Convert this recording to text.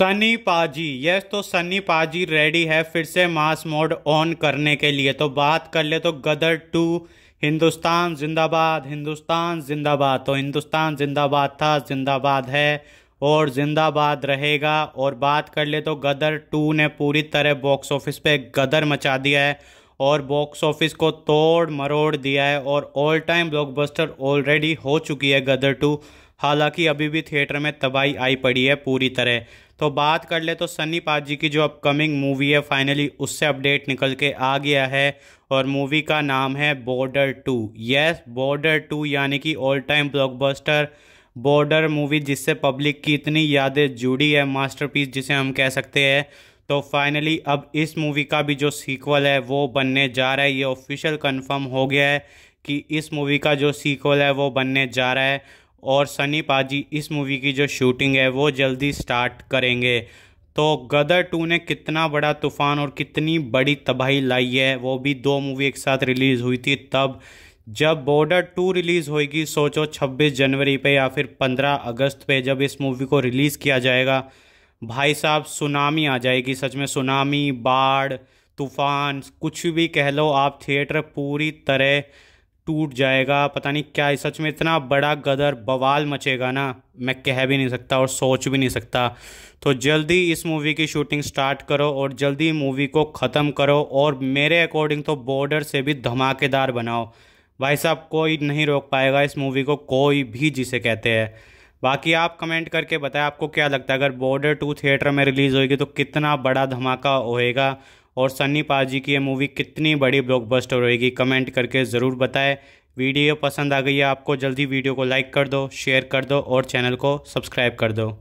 सनी पाजी यस तो सनी पाजी रेडी है फिर से मास मोड ऑन करने के लिए तो बात कर ले तो गदर टू हिंदुस्तान जिंदाबाद हिंदुस्तान जिंदाबाद तो हिंदुस्तान जिंदाबाद था जिंदाबाद है और जिंदाबाद रहेगा और बात कर ले तो गदर टू ने पूरी तरह बॉक्स ऑफिस पे गदर मचा दिया है और बॉक्स ऑफिस को तोड़ मरोड़ दिया है और ऑल टाइम ब्लॉकबस्टर ऑलरेडी हो चुकी है गदर टू हालांकि अभी भी थिएटर में तबाही आई पड़ी है पूरी तरह तो बात कर ले तो सन्नी पाजी की जो अपकमिंग मूवी है फाइनली उससे अपडेट निकल के आ गया है और मूवी का नाम है Border two yes Border two यानी कि all time blockbuster Border movie जिससे पब्लिक की इतनी यादें जुड़ी है मास्टरपीस जिसे हम कह सकते हैं तो फाइनली अब इस मूवी का भी जो सीक्वल है वो बनने जा रहा है ये ऑफिशियल कंफर्म हो गया है कि इस मूवी का जो सीक्वल है वो बनने जा रहा है और सनी पाजी इस मूवी की जो शूटिंग है वो जल्दी स्टार्ट करेंगे तो गदर टू ने कितना बड़ा तूफान और कितनी बड़ी तबाही लाई है वो भी दो मूवी एक साथ रिलीज़ हुई थी तब जब बॉर्डर टू रिलीज़ होएगी सोचो 26 जनवरी पे या फिर 15 अगस्त पे जब इस मूवी को रिलीज़ किया जाएगा भाई साहब सुनामी आ जाएगी सच में सुनामी बाढ़ तूफान कुछ भी कह लो आप थिएटर पूरी तरह टूट जाएगा पता नहीं क्या सच में इतना बड़ा गदर बवाल मचेगा ना मैं कह भी नहीं सकता और सोच भी नहीं सकता तो जल्दी इस मूवी की शूटिंग स्टार्ट करो और जल्दी मूवी को ख़त्म करो और मेरे अकॉर्डिंग तो बॉर्डर से भी धमाकेदार बनाओ भाई साहब कोई नहीं रोक पाएगा इस मूवी को कोई भी जिसे कहते हैं बाकी आप कमेंट करके बताएं आपको क्या लगता है अगर बॉर्डर टू थिएटर में रिलीज़ होगी तो कितना बड़ा धमाका होएगा और सन्नी पाजी की ये मूवी कितनी बड़ी ब्लॉकबस्टर होएगी कमेंट करके ज़रूर बताएं वीडियो पसंद आ गई है आपको जल्दी वीडियो को लाइक कर दो शेयर कर दो और चैनल को सब्सक्राइब कर दो